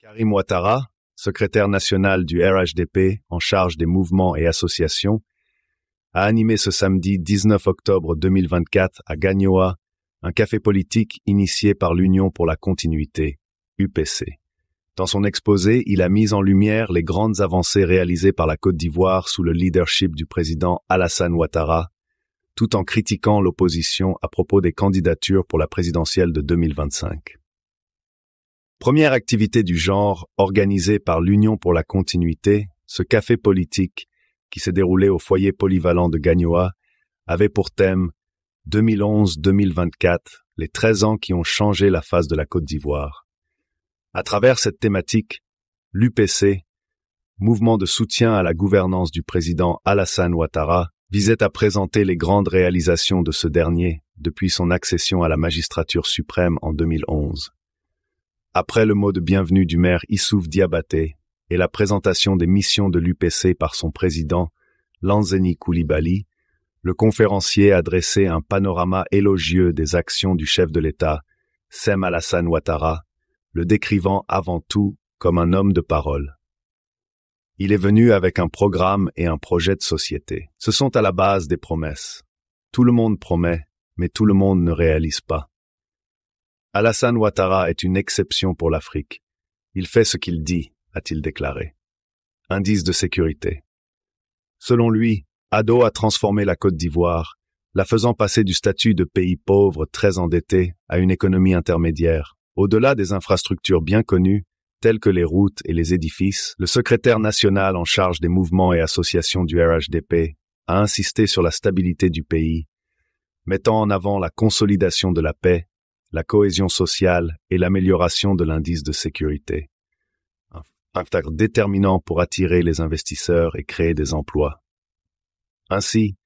Karim Ouattara, secrétaire national du RHDP en charge des mouvements et associations, a animé ce samedi 19 octobre 2024 à Gagnoa un café politique initié par l'Union pour la continuité, UPC. Dans son exposé, il a mis en lumière les grandes avancées réalisées par la Côte d'Ivoire sous le leadership du président Alassane Ouattara, tout en critiquant l'opposition à propos des candidatures pour la présidentielle de 2025. Première activité du genre organisée par l'Union pour la continuité, ce café politique, qui s'est déroulé au foyer polyvalent de Gagnoa, avait pour thème 2011-2024, les 13 ans qui ont changé la face de la Côte d'Ivoire. À travers cette thématique, l'UPC, mouvement de soutien à la gouvernance du président Alassane Ouattara, visait à présenter les grandes réalisations de ce dernier depuis son accession à la magistrature suprême en 2011. Après le mot de bienvenue du maire Issouf Diabaté et la présentation des missions de l'UPC par son président, Lanzeni Koulibaly, le conférencier a dressé un panorama élogieux des actions du chef de l'État, Sem Alassane Ouattara, le décrivant avant tout comme un homme de parole. Il est venu avec un programme et un projet de société. Ce sont à la base des promesses. Tout le monde promet, mais tout le monde ne réalise pas. Alassane Ouattara est une exception pour l'Afrique. Il fait ce qu'il dit, a-t-il déclaré. Indice de sécurité. Selon lui, Ado a transformé la Côte d'Ivoire, la faisant passer du statut de pays pauvre très endetté à une économie intermédiaire. Au-delà des infrastructures bien connues, telles que les routes et les édifices, le secrétaire national en charge des mouvements et associations du RHDP a insisté sur la stabilité du pays, mettant en avant la consolidation de la paix la cohésion sociale et l'amélioration de l'indice de sécurité. Un facteur déterminant pour attirer les investisseurs et créer des emplois. Ainsi,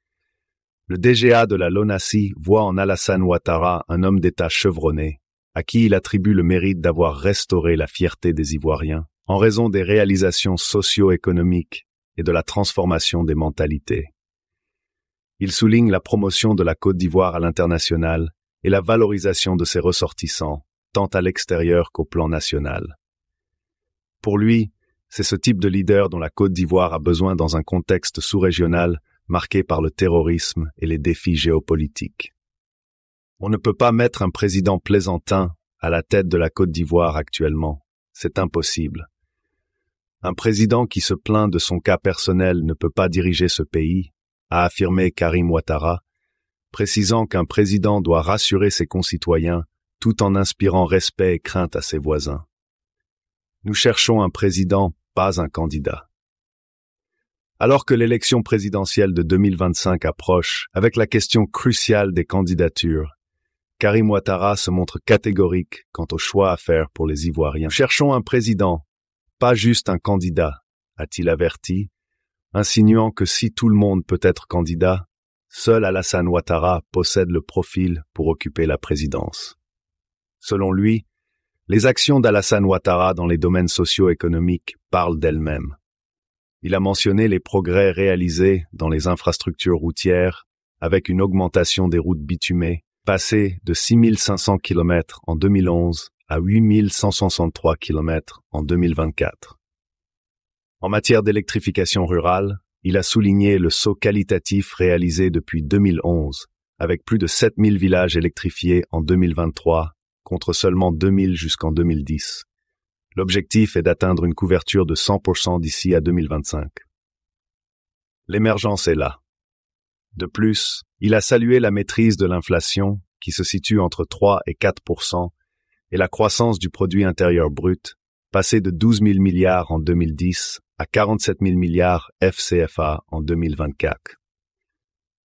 le DGA de la Lonassi voit en Alassane Ouattara un homme d'État chevronné, à qui il attribue le mérite d'avoir restauré la fierté des Ivoiriens en raison des réalisations socio-économiques et de la transformation des mentalités. Il souligne la promotion de la Côte d'Ivoire à l'international et la valorisation de ses ressortissants, tant à l'extérieur qu'au plan national. Pour lui, c'est ce type de leader dont la Côte d'Ivoire a besoin dans un contexte sous-régional marqué par le terrorisme et les défis géopolitiques. On ne peut pas mettre un président plaisantin à la tête de la Côte d'Ivoire actuellement, c'est impossible. Un président qui se plaint de son cas personnel ne peut pas diriger ce pays, a affirmé Karim Ouattara, précisant qu'un président doit rassurer ses concitoyens tout en inspirant respect et crainte à ses voisins. Nous cherchons un président, pas un candidat. Alors que l'élection présidentielle de 2025 approche, avec la question cruciale des candidatures, Karim Ouattara se montre catégorique quant au choix à faire pour les Ivoiriens. Cherchons un président, pas juste un candidat, a-t-il averti, insinuant que si tout le monde peut être candidat, Seul Alassane Ouattara possède le profil pour occuper la présidence. Selon lui, les actions d'Alassane Ouattara dans les domaines socio-économiques parlent d'elles-mêmes. Il a mentionné les progrès réalisés dans les infrastructures routières avec une augmentation des routes bitumées, passées de 6500 km en 2011 à 8163 km en 2024. En matière d'électrification rurale, il a souligné le saut qualitatif réalisé depuis 2011, avec plus de 7000 villages électrifiés en 2023, contre seulement 2000 jusqu'en 2010. L'objectif est d'atteindre une couverture de 100% d'ici à 2025. L'émergence est là. De plus, il a salué la maîtrise de l'inflation, qui se situe entre 3 et 4 et la croissance du produit intérieur brut, passé de 12 000 milliards en 2010 à 47 000 milliards FCFA en 2024.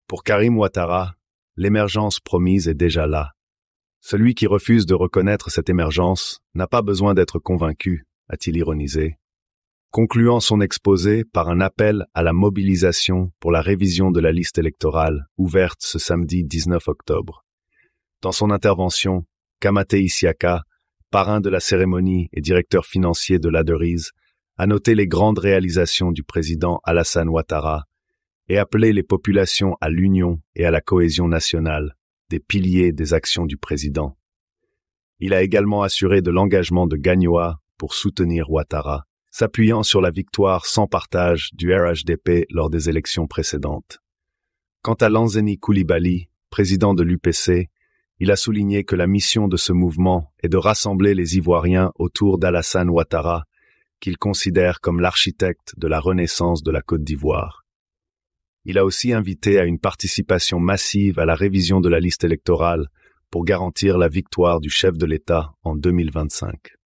Pour Karim Ouattara, l'émergence promise est déjà là. Celui qui refuse de reconnaître cette émergence n'a pas besoin d'être convaincu, a-t-il ironisé, concluant son exposé par un appel à la mobilisation pour la révision de la liste électorale ouverte ce samedi 19 octobre. Dans son intervention, Kamate Isiaka, parrain de la cérémonie et directeur financier de l'Aderiz, à noter les grandes réalisations du président Alassane Ouattara et appeler les populations à l'union et à la cohésion nationale, des piliers des actions du président. Il a également assuré de l'engagement de Gagnoa pour soutenir Ouattara, s'appuyant sur la victoire sans partage du RHDP lors des élections précédentes. Quant à Lanzeni Koulibaly, président de l'UPC, il a souligné que la mission de ce mouvement est de rassembler les Ivoiriens autour d'Alassane Ouattara qu'il considère comme l'architecte de la renaissance de la Côte d'Ivoire. Il a aussi invité à une participation massive à la révision de la liste électorale pour garantir la victoire du chef de l'État en 2025.